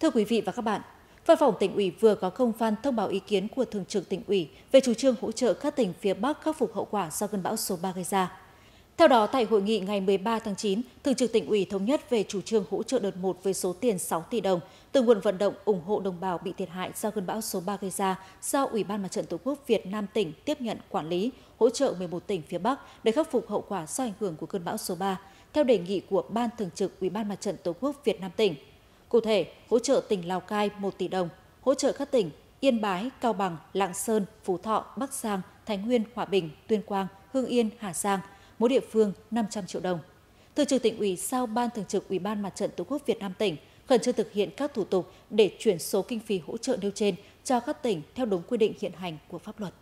Thưa quý vị và các bạn, Văn phòng tỉnh ủy vừa có công văn thông báo ý kiến của Thường trực tỉnh ủy về chủ trương hỗ trợ các tỉnh phía Bắc khắc phục hậu quả do cơn bão số 3 gây ra. Theo đó, tại hội nghị ngày 13 tháng 9, Thường trực tỉnh ủy thống nhất về chủ trương hỗ trợ đợt 1 với số tiền 6 tỷ đồng từ nguồn vận động ủng hộ đồng bào bị thiệt hại do cơn bão số 3 gây ra do Ủy ban Mặt trận Tổ quốc Việt Nam tỉnh tiếp nhận quản lý, hỗ trợ 11 tỉnh phía Bắc để khắc phục hậu quả do ảnh hưởng của cơn bão số 3 theo đề nghị của Ban Thường trực Ủy ban Mặt trận Tổ quốc Việt Nam tỉnh Cụ thể, hỗ trợ tỉnh Lào Cai 1 tỷ đồng, hỗ trợ các tỉnh Yên Bái, Cao Bằng, Lạng Sơn, Phú Thọ, Bắc Giang, Thái Nguyên, Hòa Bình, Tuyên Quang, hương Yên, Hà Giang, mỗi địa phương 500 triệu đồng. Thường trực tỉnh ủy giao ban thường trực Ủy ban Mặt trận Tổ quốc Việt Nam tỉnh khẩn trương thực hiện các thủ tục để chuyển số kinh phí hỗ trợ nêu trên cho các tỉnh theo đúng quy định hiện hành của pháp luật.